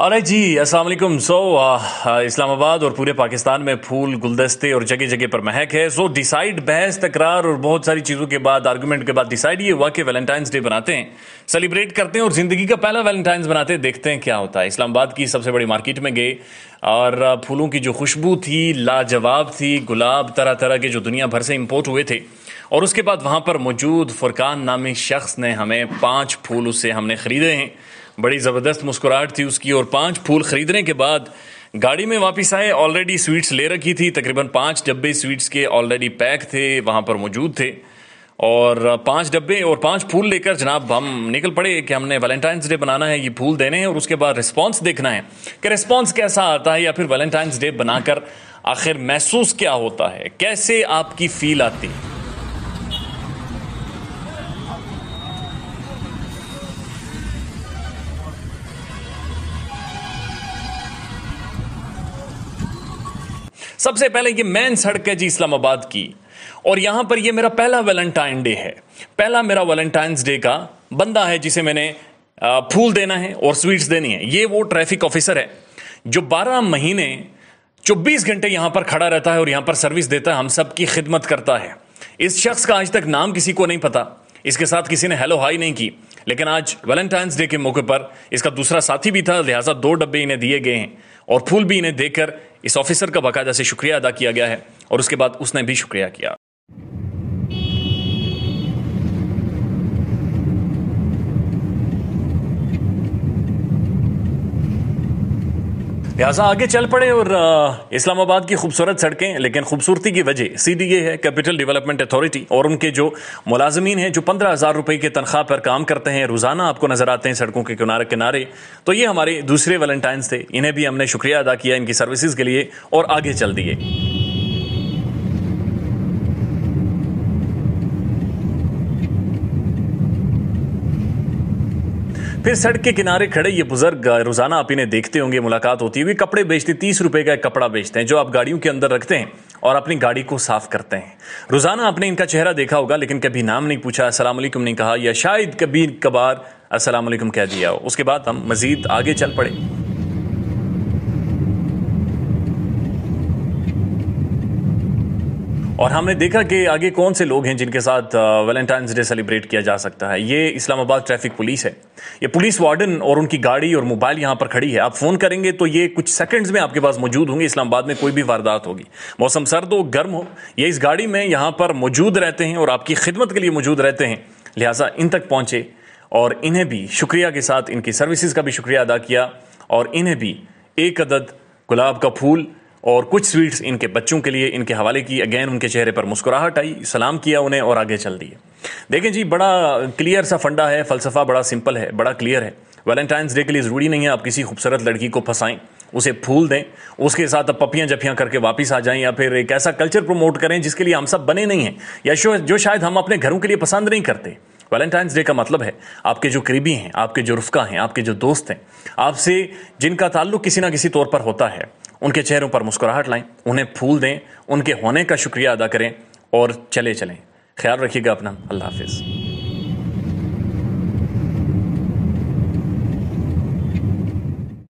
अरे जी अस्सलाम वालेकुम सो इस्लामाबाद और पूरे पाकिस्तान में फूल गुलदस्ते और जगह जगह पर महक है सो डिसाइड बहस तकरार और बहुत सारी चीज़ों के बाद आर्गूमेंट के बाद डिसाइड ये हुआ कि वैलेंटाइंस डे बनाते हैं सेलिब्रेट करते हैं और ज़िंदगी का पहला वैलेंटाइंस बनाते हैं देखते हैं क्या होता है इस्लामाबाद की सबसे बड़ी मार्केट में गए और फूलों की जो खुशबू थी लाजवाब थी गुलाब तरह तरह के जो दुनिया भर से इम्पोर्ट हुए थे और उसके बाद वहाँ पर मौजूद फुरकान नामी शख्स ने हमें पाँच फूल उससे हमने ख़रीदे हैं बड़ी ज़बरदस्त मुस्कुराहट थी उसकी और पांच फूल खरीदने के बाद गाड़ी में वापस आए ऑलरेडी स्वीट्स ले रखी थी तकरीबन पाँच डब्बे स्वीट्स के ऑलरेडी पैक थे वहाँ पर मौजूद थे और पांच डब्बे और पांच फूल लेकर जनाब हम निकल पड़े कि हमने वैलेंटाइंस डे बनाना है ये फूल देने हैं और उसके बाद रिस्पांस देखना है कि रिस्पांस कैसा आता है या फिर वैलेंटाइंस डे बनाकर आखिर महसूस क्या होता है कैसे आपकी फील आती है सबसे पहले ये मेन सड़क है जी इस्लामाबाद की और यहां पर ये मेरा पहला वैलेंटाइन डे है पहला मेरा वैलेंटाइंस डे का बंदा है जिसे मैंने फूल देना है और स्वीट्स देनी है ये वो ट्रैफिक ऑफिसर है जो 12 महीने 24 घंटे यहां पर खड़ा रहता है और यहां पर सर्विस देता है हम सबकी खिदमत करता है इस शख्स का आज तक नाम किसी को नहीं पता इसके साथ किसी ने हेलो हाई नहीं की लेकिन आज वैलेंटाइंस डे के मौके पर इसका दूसरा साथी भी था लिहाजा दो डब्बे इन्हें दिए गए हैं और फूल भी इन्हें देकर इस ऑफिसर का बाकायदा से शुक्रिया अदा किया गया है और उसके बाद उसने भी शुक्रिया किया लिहाजा आगे चल पड़े और इस्लामाबाद की खूबसूरत सड़कें लेकिन खूबसूरती की वजह सीधी ये है कैपिटल डेवलपमेंट अथॉरिटी और उनके जो मुलाजमीन हैं जो पंद्रह हज़ार रुपये की तनख्वाह पर काम करते हैं रोज़ाना आपको नज़र आते हैं सड़कों के किनारे किनारे तो ये हमारे दूसरे वैलेंटाइंस थे इन्हें भी हमने शुक्रिया अदा किया इनकी सर्विसज़ के लिए और आगे चल दिए फिर सड़क के किनारे खड़े ये बुजुर्ग रोजाना आप इन्हें देखते होंगे मुलाकात होती हुई कपड़े बेचते हैं तीस रुपए का एक कपड़ा बेचते हैं जो आप गाड़ियों के अंदर रखते हैं और अपनी गाड़ी को साफ करते हैं रोजाना आपने इनका चेहरा देखा होगा लेकिन कभी नाम नहीं पूछा असलम नहीं कहा या शायद कभी कभार असलम कह दिया हो उसके बाद हम मजीद आगे चल पड़े और हमने देखा कि आगे कौन से लोग हैं जिनके साथ वैलेंटाइंस डे सेलिब्रेट किया जा सकता है ये इस्लामाबाद ट्रैफिक पुलिस है ये पुलिस वार्डन और उनकी गाड़ी और मोबाइल यहाँ पर खड़ी है आप फ़ोन करेंगे तो ये कुछ सेकंड्स में आपके पास मौजूद होंगे इस्लामाबाद में कोई भी वारदात होगी मौसम सर्द हो गर्म हो ये इस गाड़ी में यहाँ पर मौजूद रहते हैं और आपकी खिदमत के लिए मौजूद रहते हैं लिहाजा इन तक पहुँचे और इन्हें भी शुक्रिया के साथ इनकी सर्विसेज का भी शुक्रिया अदा किया और इन्हें भी एक अदद गुलाब का फूल और कुछ स्वीट्स इनके बच्चों के लिए इनके हवाले की अगेन उनके चेहरे पर मुस्कुराहट आई सलाम किया उन्हें और आगे चल दिए देखें जी बड़ा क्लियर सा फंडा है फलसफा बड़ा सिंपल है बड़ा क्लियर है वैलेंटाइंस डे के लिए ज़रूरी नहीं है आप किसी खूबसूरत लड़की को फंसाएं उसे फूल दें उसके साथ अब पपियाँ जपियाँ करके वापस आ जाएं या फिर एक ऐसा कल्चर प्रमोट करें जिसके लिए हम सब बने नहीं हैं या जो शायद हम अपने घरों के लिए पसंद नहीं करते वैलेंटाइंस डे का मतलब है आपके जो करीबी हैं आपके जो रुफका हैं आपके जो दोस्त हैं आपसे जिनका ताल्लुक किसी ना किसी तौर पर होता है उनके चेहरों पर मुस्कुराहट लाएं उन्हें फूल दें उनके होने का शुक्रिया अदा करें और चले चलें ख्याल रखिएगा अपना अल्लाह हाफिज़